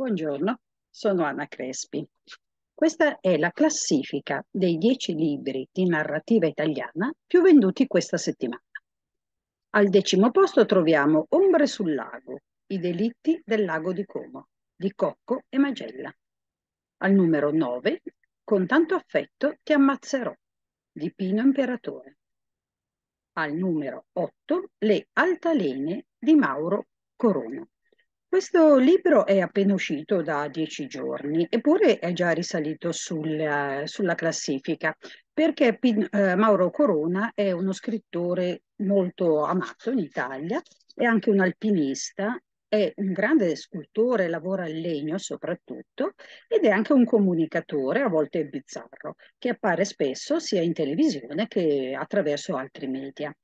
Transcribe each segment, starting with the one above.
Buongiorno, sono Anna Crespi. Questa è la classifica dei dieci libri di narrativa italiana più venduti questa settimana. Al decimo posto troviamo Ombre sul lago, i delitti del lago di Como, di Cocco e Magella. Al numero 9, Con tanto affetto ti ammazzerò, di Pino Imperatore. Al numero 8, Le altalene di Mauro Corona. Questo libro è appena uscito da dieci giorni, eppure è già risalito sul, eh, sulla classifica, perché Pin- eh, Mauro Corona è uno scrittore molto amato in Italia, è anche un alpinista, è un grande scultore, lavora al legno soprattutto, ed è anche un comunicatore, a volte bizzarro, che appare spesso sia in televisione che attraverso altri media.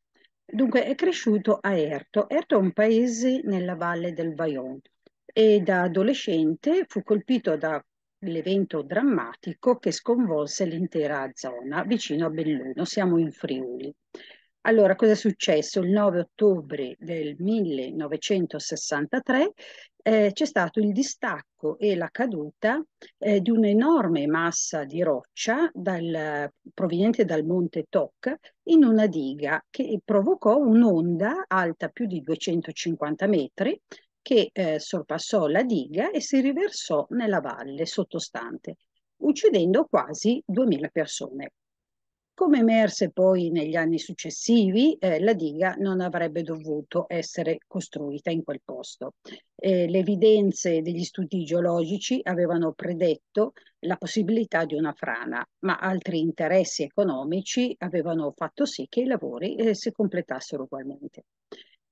Dunque, è cresciuto a Erto. Erto è un paese nella valle del Vajont e da adolescente fu colpito da l'evento drammatico che sconvolse l'intera zona vicino a Belluno, siamo in Friuli. Allora, cosa è successo? Il 9 ottobre del 1963 eh, c'è stato il distacco e la caduta eh, di un'enorme massa di roccia dal, proveniente dal monte Toc in una diga che provocò un'onda alta più di 250 metri che eh, sorpassò la diga e si riversò nella valle sottostante, uccidendo quasi 2000 persone. Come emerse poi negli anni successivi, eh, la diga non avrebbe dovuto essere costruita in quel posto. Eh, le evidenze degli studi geologici avevano predetto la possibilità di una frana, ma altri interessi economici avevano fatto sì che i lavori eh, si completassero ugualmente.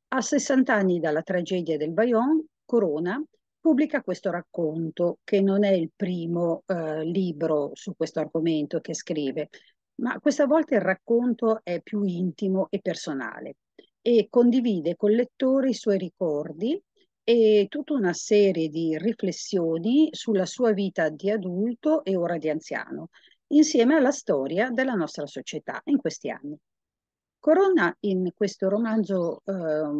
A 60 anni dalla tragedia del Bayonne, Corona pubblica questo racconto, che non è il primo eh, libro su questo argomento che scrive, ma questa volta il racconto è più intimo e personale e condivide col lettore i suoi ricordi e tutta una serie di riflessioni sulla sua vita di adulto e ora di anziano, insieme alla storia della nostra società in questi anni. Corona in questo romanzo eh,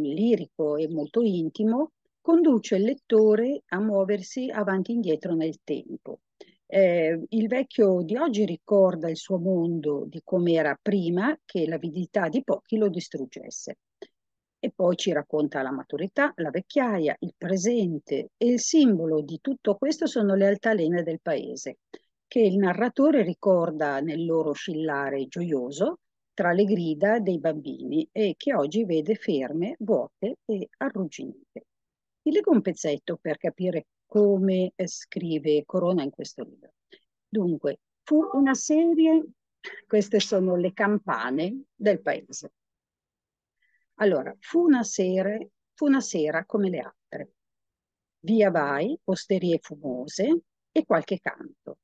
lirico e molto intimo conduce il lettore a muoversi avanti e indietro nel tempo, eh, il vecchio di oggi ricorda il suo mondo di come era prima che l'avidità di pochi lo distruggesse. E poi ci racconta la maturità, la vecchiaia, il presente e il simbolo di tutto questo sono le altalene del paese, che il narratore ricorda nel loro oscillare gioioso tra le grida dei bambini e che oggi vede ferme, vuote e arrugginite. Ti leggo un pezzetto per capire come eh, scrive Corona in questo libro. Dunque, fu una serie, queste sono le campane del paese. Allora, fu una, sere, fu una sera come le altre. Via vai, osterie fumose e qualche canto.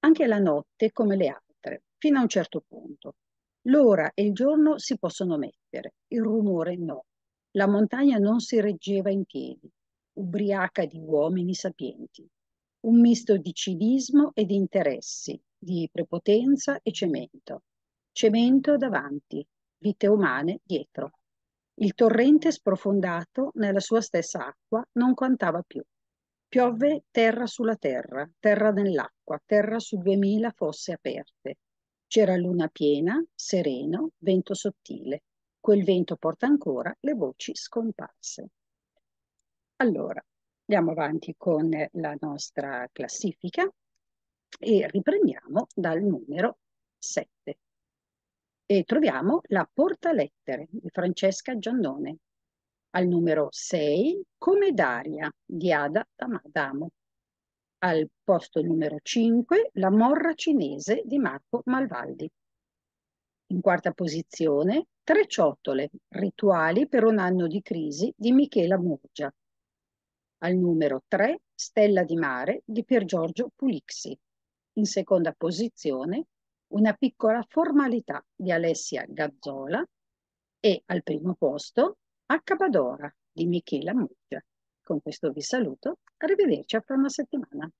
Anche la notte come le altre, fino a un certo punto. L'ora e il giorno si possono mettere, il rumore no. La montagna non si reggeva in piedi, ubriaca di uomini sapienti. Un misto di cinismo e di interessi, di prepotenza e cemento. Cemento davanti, vite umane dietro. Il torrente sprofondato nella sua stessa acqua non contava più. Piove terra sulla terra, terra nell'acqua, terra su duemila fosse aperte. C'era luna piena, sereno, vento sottile. Quel vento porta ancora le voci scomparse. Allora, andiamo avanti con la nostra classifica e riprendiamo dal numero 7. E troviamo la portalettere di Francesca Giannone, al numero 6 come Daria di Ada Adamo, al posto numero 5 la morra cinese di Marco Malvaldi, in quarta posizione, Tre ciotole, rituali per un anno di crisi di Michela Murgia. Al numero 3, Stella di mare di Piergiorgio Pulixi. In seconda posizione, Una piccola formalità di Alessia Gazzola e al primo posto, Accabadora di Michela Murgia. Con questo vi saluto, arrivederci a fra una settimana.